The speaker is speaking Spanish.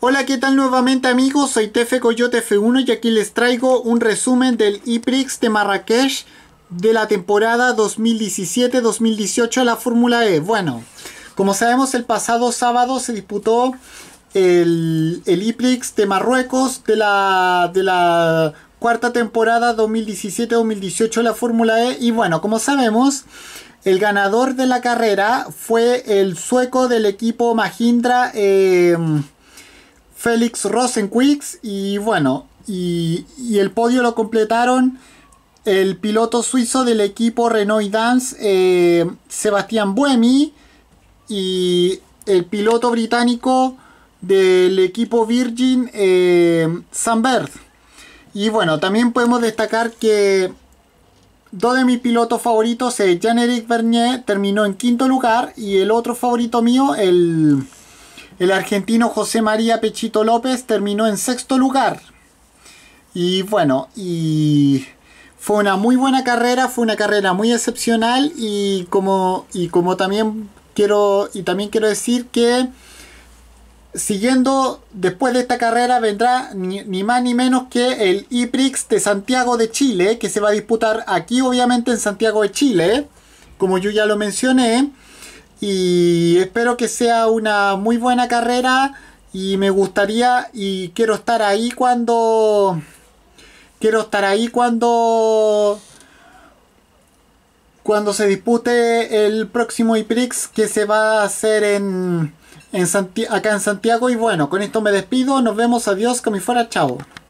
Hola, ¿qué tal nuevamente amigos? Soy Tefe Coyote F1 y aquí les traigo un resumen del IPRIX de Marrakech de la temporada 2017-2018 de la Fórmula E. Bueno, como sabemos el pasado sábado se disputó el, IPRIX de Marruecos de la, cuarta temporada 2017-2018 de la Fórmula E y bueno, como sabemos... El ganador de la carrera fue el sueco del equipo Mahindra eh, Félix Rosenquist y bueno, y, el podio lo completaron el piloto suizo del equipo Renault Dance, eh, Sebastián Buemi, y el piloto británico del equipo Virgin, Sambert. Eh, Sam Y bueno, también podemos destacar que dos de mis pilotos favoritos, eh, Jean-Éric Bernier, terminó en quinto lugar, y el otro favorito mío, el el argentino José María Pechito López terminó en sexto lugar. Y bueno, y fue una muy buena carrera, fue una carrera muy excepcional y como, y como también quiero y también quiero decir que siguiendo después de esta carrera vendrá ni, ni, más ni menos que el IPRIX de Santiago de Chile que se va a disputar aquí obviamente en Santiago de Chile como yo ya lo mencioné y espero que sea una muy buena carrera y me gustaría y quiero estar ahí cuando quiero estar ahí cuando cuando se dispute el próximo IPRIX que se va a hacer en, acá en Santiago y bueno, con esto me despido, nos vemos, adiós, que fuera, chao.